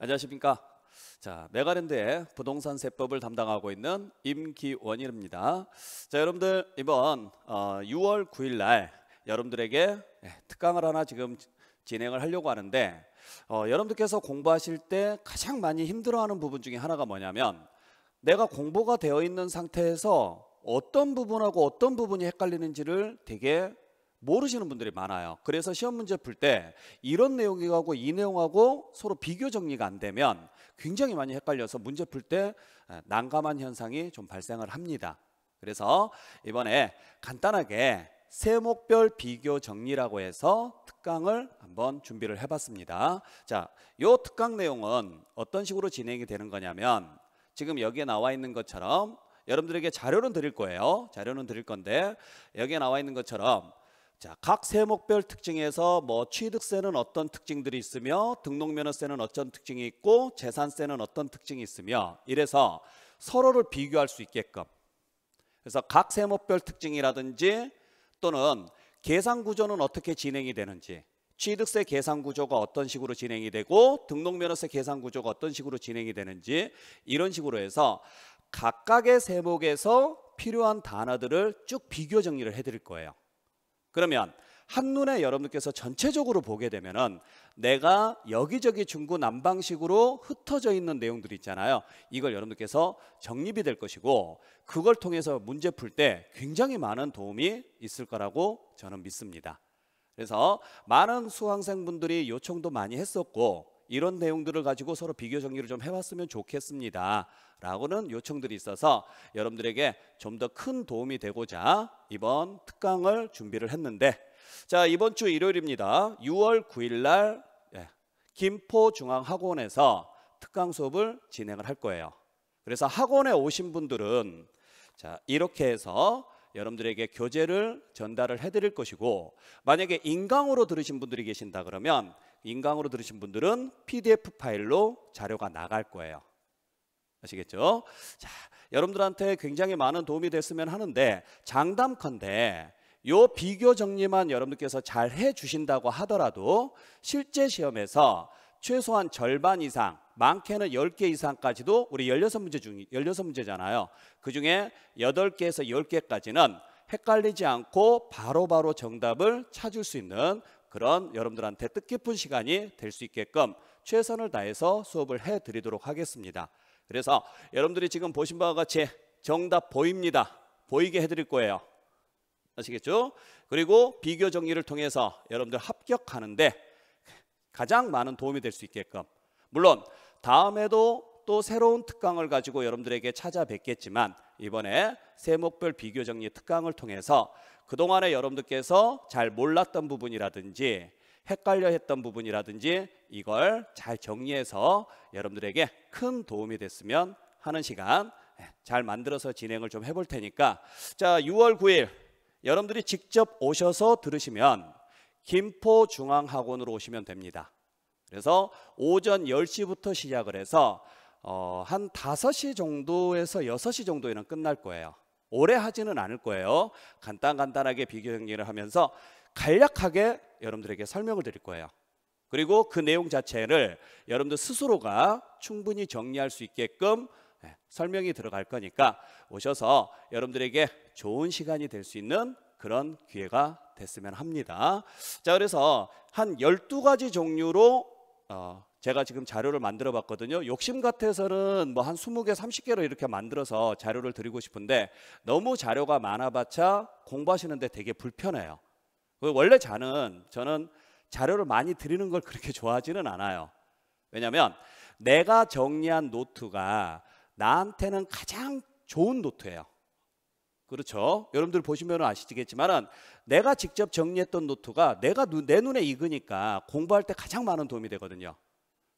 안녕하십니까. 자, 메가랜드의 부동산 세법을 담당하고 있는 임기원입니다. 자, 여러분들 이번 어, 6월 9일 날 여러분들에게 예, 특강을 하나 지금 진행을 하려고 하는데 어, 여러분들께서 공부하실 때 가장 많이 힘들어하는 부분 중에 하나가 뭐냐면 내가 공부가 되어 있는 상태에서 어떤 부분하고 어떤 부분이 헷갈리는지를 되게 모르시는 분들이 많아요. 그래서 시험 문제 풀 때 이런 내용하고 이 내용하고 서로 비교 정리가 안 되면 굉장히 많이 헷갈려서 문제 풀 때 난감한 현상이 좀 발생을 합니다. 그래서 이번에 간단하게 세목별 비교 정리라고 해서 특강을 한번 준비를 해봤습니다. 자, 요 특강 내용은 어떤 식으로 진행이 되는 거냐면 지금 여기에 나와 있는 것처럼 여러분들에게 자료는 드릴 거예요. 자료는 드릴 건데 여기에 나와 있는 것처럼 자, 각 세목별 특징에서 뭐 취득세는 어떤 특징들이 있으며 등록면허세는 어떤 특징이 있고 재산세는 어떤 특징이 있으며 이래서 서로를 비교할 수 있게끔 그래서 각 세목별 특징이라든지 또는 계산 구조는 어떻게 진행이 되는지 취득세 계산 구조가 어떤 식으로 진행이 되고 등록면허세 계산 구조가 어떤 식으로 진행이 되는지 이런 식으로 해서 각각의 세목에서 필요한 단어들을 쭉 비교 정리를 해드릴 거예요. 그러면 한눈에 여러분께서 전체적으로 보게 되면은 내가 여기저기 중구난방식으로 흩어져 있는 내용들이 있잖아요. 이걸 여러분께서 정립이 될 것이고 그걸 통해서 문제 풀 때 굉장히 많은 도움이 있을 거라고 저는 믿습니다. 그래서 많은 수강생분들이 요청도 많이 했었고 이런 내용들을 가지고 서로 비교 정리를 좀 해왔으면 좋겠습니다. 라고는 요청들이 있어서 여러분들에게 좀 더 큰 도움이 되고자 이번 특강을 준비를 했는데 자 이번 주 일요일입니다. 6월 9일 날 예, 김포중앙학원에서 특강 수업을 진행을 할 거예요. 그래서 학원에 오신 분들은 자 이렇게 해서 여러분들에게 교재를 전달을 해드릴 것이고 만약에 인강으로 들으신 분들이 계신다 그러면 인강으로 들으신 분들은 PDF 파일로 자료가 나갈 거예요. 아시겠죠? 자, 여러분들한테 굉장히 많은 도움이 됐으면 하는데 장담컨대 요 비교 정리만 여러분들께서 잘 해주신다고 하더라도 실제 시험에서 최소한 절반 이상 많게는 10개 이상까지도 우리 16문제 중 16문제잖아요. 그중에 8개에서 10개까지는 헷갈리지 않고 바로바로 바로 정답을 찾을 수 있는 그런 여러분들한테 뜻깊은 시간이 될 수 있게끔 최선을 다해서 수업을 해 드리도록 하겠습니다. 그래서 여러분들이 지금 보신 바와 같이 정답 보입니다. 보이게 해 드릴 거예요. 아시겠죠? 그리고 비교 정리를 통해서 여러분들 합격하는데 가장 많은 도움이 될 수 있게끔 물론 다음에도 또 새로운 특강을 가지고 여러분들에게 찾아뵙겠지만 이번에 세목별 비교 정리 특강을 통해서 그동안에 여러분들께서 잘 몰랐던 부분이라든지 헷갈려 했던 부분이라든지 이걸 잘 정리해서 여러분들에게 큰 도움이 됐으면 하는 시간 예, 잘 만들어서 진행을 좀 해볼 테니까 자 6월 9일 여러분들이 직접 오셔서 들으시면 김포중앙학원으로 오시면 됩니다. 그래서 오전 10시부터 시작을 해서 어, 한 5시 정도에서 6시 정도에는 끝날 거예요. 오래 하지는 않을 거예요. 간단간단하게 비교 정리를 하면서 간략하게 여러분들에게 설명을 드릴 거예요. 그리고 그 내용 자체를 여러분들 스스로가 충분히 정리할 수 있게끔 예, 설명이 들어갈 거니까 오셔서 여러분들에게 좋은 시간이 될 수 있는 그런 기회가 됐으면 합니다. 자, 그래서 한 12가지 종류로 어, 제가 지금 자료를 만들어 봤거든요. 욕심 같아서는 뭐 한 20개, 30개로 이렇게 만들어서 자료를 드리고 싶은데 너무 자료가 많아봤자 공부하시는데 되게 불편해요. 그 원래 자는 저는 자료를 많이 드리는 걸 그렇게 좋아하지는 않아요. 왜냐하면 내가 정리한 노트가 나한테는 가장 좋은 노트예요. 그렇죠. 여러분들 보시면 아시겠지만은 내가 직접 정리했던 노트가 내가 내 눈에 익으니까 공부할 때 가장 많은 도움이 되거든요.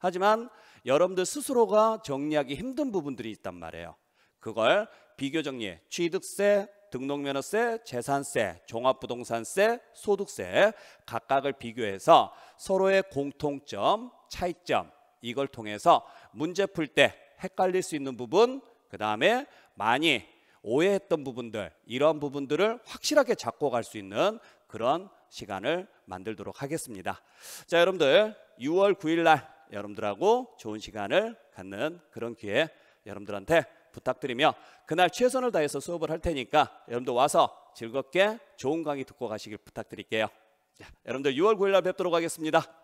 하지만 여러분들 스스로가 정리하기 힘든 부분들이 있단 말이에요. 그걸 비교 정리, 취득세, 등록면허세, 재산세, 종합부동산세, 소득세 각각을 비교해서 서로의 공통점, 차이점 이걸 통해서 문제 풀 때 헷갈릴 수 있는 부분 그 다음에 많이 오해했던 부분들 이런 부분들을 확실하게 잡고 갈 수 있는 그런 시간을 만들도록 하겠습니다. 자 여러분들 6월 9일 날 여러분들하고 좋은 시간을 갖는 그런 기회 여러분들한테 부탁드리며 그날 최선을 다해서 수업을 할 테니까 여러분들 와서 즐겁게 좋은 강의 듣고 가시길 부탁드릴게요. 자, 여러분들 6월 9일 날 뵙도록 하겠습니다.